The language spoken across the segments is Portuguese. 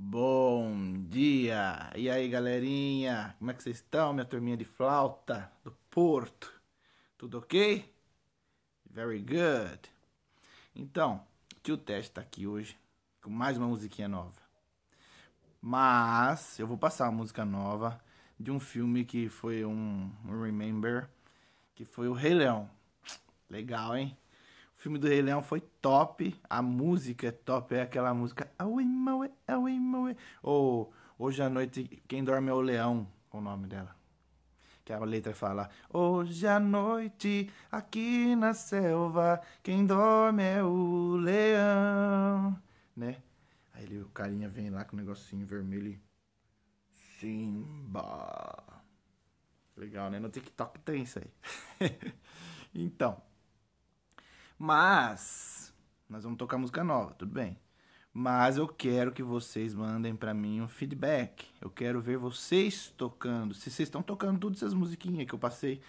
Bom dia! E aí, galerinha? Como é que vocês estão, minha turminha de flauta do Porto? Tudo ok? Very good! Então, o tio Teste tá aqui hoje com mais uma musiquinha nova. Mas eu vou passar uma música nova de um filme que foi um, um Remember, que foi o Rei Leão. Legal, hein? O filme do Rei Leão foi top, a música é top, é aquela música Ou Hoje à Noite Quem Dorme é o Leão, é o nome dela. Que a letra fala Hoje à noite, aqui na selva, quem dorme é o leão. Né? Aí ele, o carinha vem lá com o negocinho vermelho e... Simba. Legal, né? No TikTok tem isso aí. então... Mas nós vamos tocar música nova, tudo bem. Mas eu quero que vocês mandem para mim um feedback. Eu quero ver vocês tocando. Se vocês estão tocando todas essas musiquinhas que eu passei,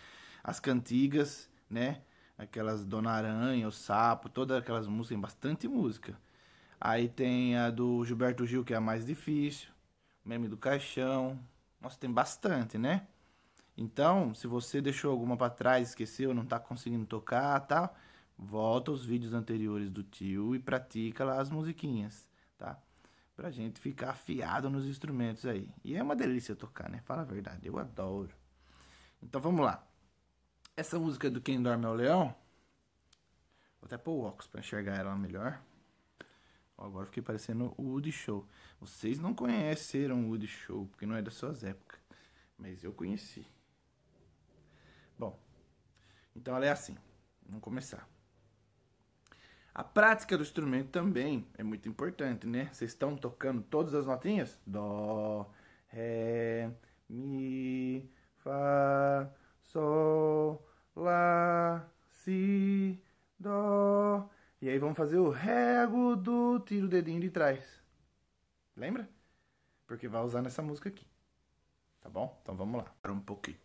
as cantigas, né? Aquelas Dona Aranha, o Sapo, todas aquelas músicas, tem bastante música. Aí tem a do Gilberto Gil, que é a mais difícil. Meme do Caixão. Nossa, tem bastante, né? Então, se você deixou alguma para trás, esqueceu, não tá conseguindo tocar, tal, tá? volta aos vídeos anteriores do tio e pratica lá as musiquinhas, tá? Pra gente ficar afiado nos instrumentos aí. E é uma delícia tocar, né? Fala a verdade, eu adoro. Então vamos lá. Essa música do Quem Dorme é o Leão. Vou até pôr o óculos pra enxergar ela melhor. agora fiquei parecendo o Woody Show. Vocês não conheceram o Woody Show, porque não é das suas épocas. Mas eu conheci. Bom, então ela é assim. Vamos começar. A prática do instrumento também é muito importante, né? Vocês estão tocando todas as notinhas? Dó, Ré, Mi, Fá, Sol, Lá, Si, Dó. E aí vamos fazer o Ré agudo, tira o dedinho de trás. Lembra? Porque vai usar nessa música aqui. Tá bom? Então vamos lá. Um pouquinho.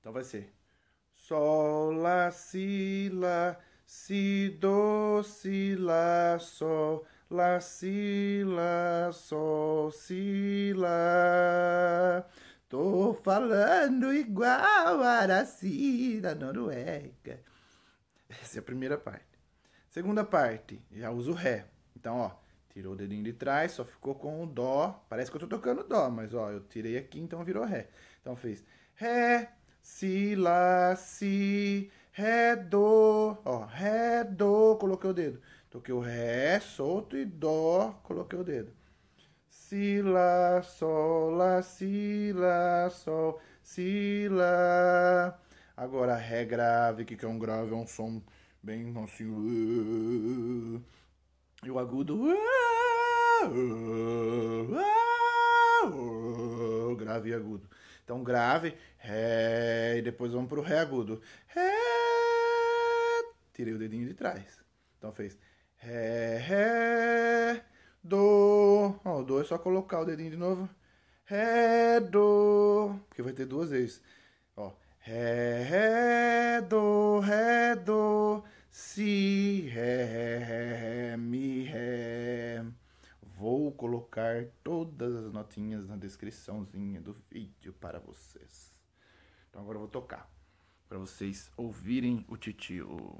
Então vai ser Sol, Lá, Si, Lá si, do, si, lá, sol, lá, si, lá, sol, si, lá. Tô falando igual a Aracida da Noruega. Essa é a primeira parte. Segunda parte, já uso Ré. Então, ó, tirou o dedinho de trás, só ficou com o Dó. Parece que eu tô tocando Dó, mas ó, eu tirei aqui, então virou Ré. Então fez Ré, Si, Lá, Si, Ré, Dó. Ó, Ré, Dó, coloquei o dedo. Toquei então, o Ré, é solto e Dó, coloquei o dedo. Si, Lá, Sol, Lá, Si, Lá, Sol, Si, Lá. Agora, Ré grave, que é um grave, é um som bem assim. E o agudo. Grave e agudo. Então, grave, Ré, e depois vamos pro Ré agudo. Ré, tirei o dedinho de trás. Então fez Ré, Ré, Dó. Ó, o Dó é só colocar o dedinho de novo. Ré, Dó. Porque vai ter duas vezes. Ó, Ré, Ré, Dó, Ré, Dó. Si, Ré, Ré, Ré, Ré, Mi, Ré. Vou colocar todas as notinhas na descriçãozinha do vídeo para vocês. Então agora eu vou tocar para vocês ouvirem o titio.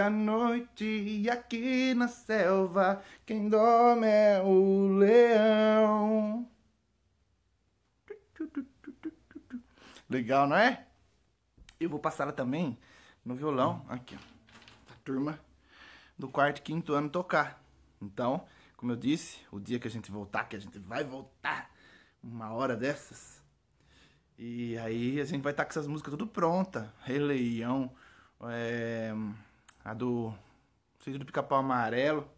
a noite noite aqui na selva, quem dorme é o leão. Legal, não é? Eu vou passar também no violão, aqui, ó, a turma do quarto e quinto ano tocar. Então, como eu disse, o dia que a gente voltar, que a gente vai voltar, uma hora dessas. E aí a gente vai estar tá com essas músicas tudo pronta. Rei Leão, é a do seja do pica-pau amarelo,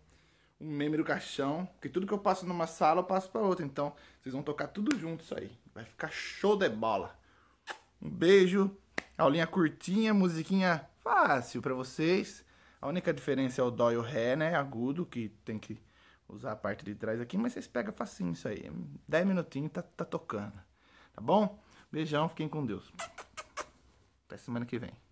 um meme do caixão, que tudo que eu passo numa sala eu passo para outra. Então, vocês vão tocar tudo junto isso aí. Vai ficar show de bola. Um beijo. Aulinha curtinha, musiquinha fácil para vocês. A única diferença é o dó e o ré, né? Agudo, que tem que usar a parte de trás aqui, mas vocês pegam facinho isso aí. 10 minutinhos tá, tá tocando. Tá bom? Beijão, fiquem com Deus. Até semana que vem.